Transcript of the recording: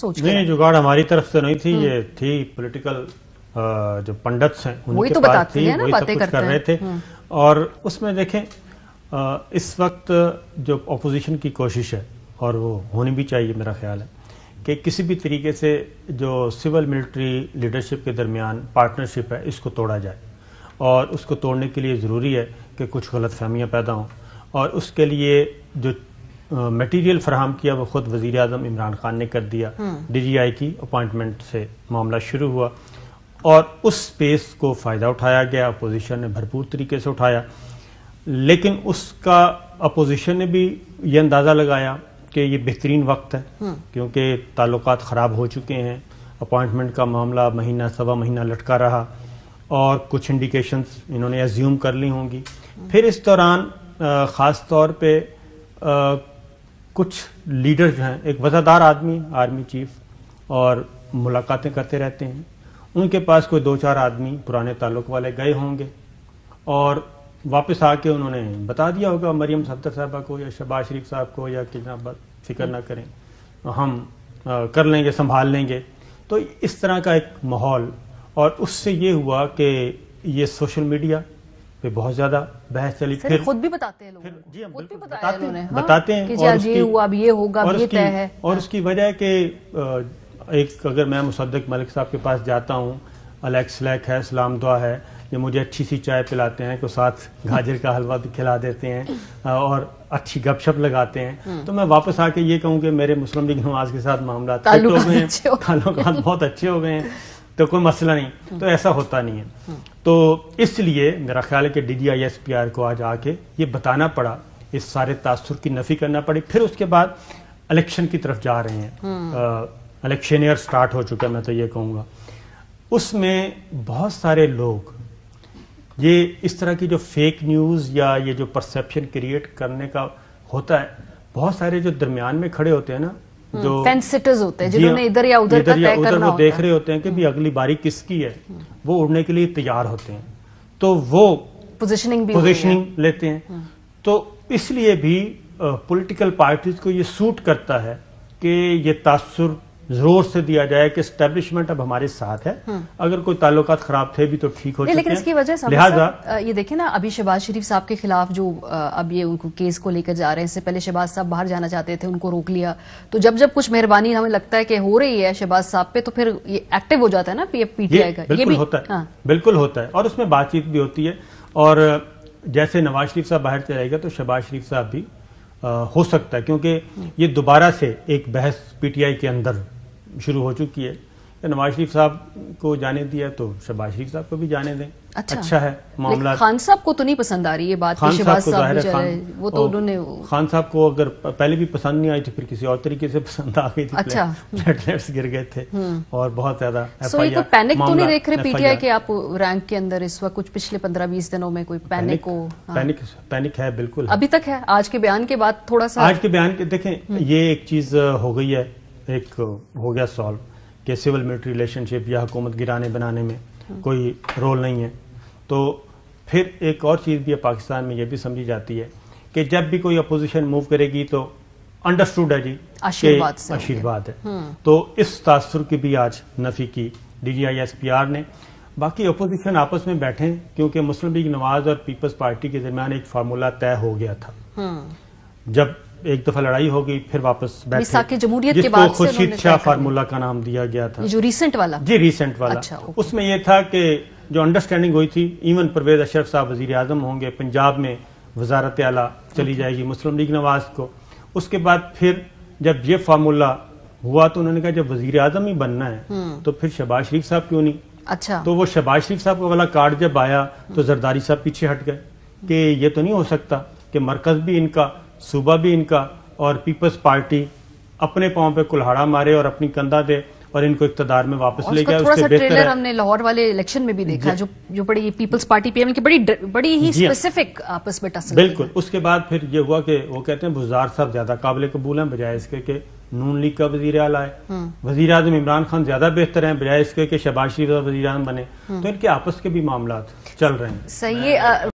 सोच नहीं जुगाड़ हमारी तरफ से नहीं थी हम्म। ये थी पोलिटिकल जो पंडित हैं उनके तो पास थी वही सब कुछ कर रहे थे हम्म। और उसमें देखें इस वक्त जो अपोजिशन की कोशिश है और वो होनी भी चाहिए मेरा ख्याल है कि किसी भी तरीके से जो सिविल मिलिट्री लीडरशिप के दरमियान पार्टनरशिप है इसको तोड़ा जाए और उसको तोड़ने के लिए ज़रूरी है कि कुछ गलत फहमियाँ पैदा हों और उसके लिए जो मटेरियल फराहम किया वो ख़ुद वजीर अजम इमरान ख़ान ने कर दिया डी जी आई की अपॉइंटमेंट से मामला शुरू हुआ और उस स्पेस को फ़ायदा उठाया गया अपोजिशन ने भरपूर तरीके से उठाया लेकिन उसका अपोजिशन ने भी ये अंदाज़ा लगाया कि ये बेहतरीन वक्त है हम्म। क्योंकि ताल्लुक ख़राब हो चुके हैं अपॉइंटमेंट का मामला महीना सवा महीना लटका रहा और कुछ इंडिकेशंस इन्होंने एज्यूम कर ली होंगी हम्म। फिर इस दौरान ख़ास तौर पर कुछ लीडर जो हैं एक वजादार आदमी आर्मी चीफ और मुलाकातें करते रहते हैं उनके पास कोई दो चार आदमी पुराने ताल्लुक वाले गए होंगे और वापस आके उन्होंने बता दिया होगा मरियम सफ्तर साहबा को या शबाज शरीफ साहब को या कि जनाब फिक्र ना करें हम कर लेंगे संभाल लेंगे तो इस तरह का एक माहौल और उससे ये हुआ कि ये सोशल मीडिया पे बहुत ज्यादा बहस चली फिर खुद भी बताते हैं फिर जी हम खुद भी बताते हैं हाँ, बताते हैं और हाँ, उसकी, हुआ अब ये होगा और ये उसकी, है और हाँ। उसकी वजह के एक अगर मैं मुसद्दक मलिक साहब के पास जाता हूँ अलेक्स लैक है सलाम दुआ है जो मुझे अच्छी सी चाय पिलाते हैं को साथ गाजर का हलवा भी खिला देते हैं और अच्छी गपशप लगाते हैं हम्म। तो मैं वापस आके ये कहूँ कि मेरे मुस्लिम लीग नवाज के साथ मामला तालुकात बहुत अच्छे हो गए हैं तो कोई मसला नहीं तो हम्म। ऐसा होता नहीं है हम्म। तो इसलिए मेरा ख्याल है कि D D I S P R को आज आके ये बताना पड़ा इस सारे तासर की नफ़ी करना पड़ी फिर उसके बाद इलेक्शन की तरफ जा रहे हैं इलेक्शन ईयर स्टार्ट हो चुका है मैं तो ये कहूँगा उसमें बहुत सारे लोग ये इस तरह की जो फेक न्यूज़ या ये जो परसेप्शन क्रिएट करने का होता है बहुत सारे जो दरमियान में खड़े होते हैं ना हम्म। जो सेंसिटिव होते हैं जिन्होंने इधर या उधर इधर या उधर वो देख रहे होते हैं कि हम्म। अगली बारी किसकी है वो उड़ने के लिए तैयार होते हैं तो वो पोजिशनिंग पोजिशनिंग लेते हैं हम्म। तो इसलिए भी पॉलिटिकल पार्टीज को ये सूट करता है कि ये तासुर जोर से दिया जाए कि स्टैब्लिशमेंट अब हमारे साथ है हम्म। अगर कोई ताल्लुक खराब थे भी तो ठीक हो लेकिन इसकी वजह लिहाजा ये देखे ना अभी शहबाज शरीफ साहब के खिलाफ जो अब ये उनको केस को लेकर जा रहे हैं इससे पहले शहबाज साहब बाहर जाना चाहते थे उनको रोक लिया तो जब जब कुछ मेहरबानी हमें लगता है कि हो रही है शहबाज साहब पे तो फिर ये एक्टिव हो जाता है ना पीटीआई का ये होता है हाँ। बिल्कुल होता है और उसमें बातचीत भी होती है और जैसे नवाज शरीफ साहब बाहर चले तो शहबाज शरीफ साहब भी आ, हो सकता है क्योंकि हम्म। ये दोबारा से एक बहस पीटीआई के अंदर शुरू हो चुकी है तो नवाज शरीफ साहब को जाने दिया तो शहबाज शरीफ साहब को भी जाने दें अच्छा, अच्छा है मामला खान साहब को तो नहीं पसंद आ रही ये बात खान साहब को जाहिर है खान वो तो उन्होंने खान साहब को अगर पहले भी पसंद नहीं आई थी फिर किसी और तरीके से पसंद आ गई थी अच्छा गिर गए थे हम्म। और बहुत ज्यादा पैनिक तो नहीं देख रहे पीटीआई के आप रैंक के अंदर इस वक्त कुछ पिछले पंद्रह बीस दिनों में कोई पैनिक को हाँ। पैनिक पैनिक है बिल्कुल अभी तक है आज के बयान के बाद थोड़ा सा आज के बयान के देखे हम्म। ये एक चीज हो गई है एक हो गया सॉल्व कि सिविल मिलिट्री रिलेशनशिप या हुकूमत गिराने बनाने में हाँ। कोई रोल नहीं है तो फिर एक और चीज़ भी है पाकिस्तान में यह भी समझी जाती है कि जब भी कोई अपोजिशन मूव करेगी तो अंडरस्टूड है जी आशीर्वाद आशीर्वाद है हाँ। तो इस तासर की भी आज नफी की आर ने बाकी अपोजिशन आपस में बैठे क्योंकि मुस्लिम लीग नवाज और पीपल्स पार्टी के दरमियान एक फार्मूला तय हो गया था हाँ। जब एक दफा लड़ाई हो गई फिर वापस बैठे जमहूरियत के बाद खुर्शीद शाह फार्मूला का नाम दिया गया था जो रिसेंट वाला जी रिसेंट वाला अच्छा, उसमें यह था कि जो अंडरस्टैंडिंग हुई थी इवन परवेज अशरफ साहब वजीर आजम होंगे पंजाब में वजारत आला चली जाएगी मुस्लिम लीग नवाज को उसके बाद फिर जब ये फार्मूला हुआ तो उन्होंने कहा जब वजीर आजम ही बनना है हम्म। तो फिर शहबाज शरीफ साहब क्यों नहीं अच्छा तो वो शहबाज शरीफ साहब का वाला कार्ड जब आया तो हम्म। जरदारी साहब पीछे हट गए कि ये तो नहीं हो सकता कि मरकज भी इनका सूबा भी इनका और पीपल्स पार्टी अपने पाँव पे कुल्हाड़ा मारे और अपनी कंधा दे और इनको इकतदार में वापस ले गया उससे बेहतर हमने लाहौर वाले इलेक्शन में भी देखा जो जो बड़ी पीपल्स पार्टी पीएम की बड़ी बड़ी ही स्पेसिफिक हाँ। आपस में टसल बिल्कुल उसके बाद फिर ये हुआ कि वो कहते हैं बुजार साहब ज्यादा काबिल कबूल हैं बजाय इसके के नून लीग का वजीर आला है हम्म। वजीर आजम इमरान खान ज्यादा बेहतर हैं बजाय इसके के शहबाज शरीफ वजीर आजम बने हम्म। तो इनके आपस के भी मामला चल रहे हैं सही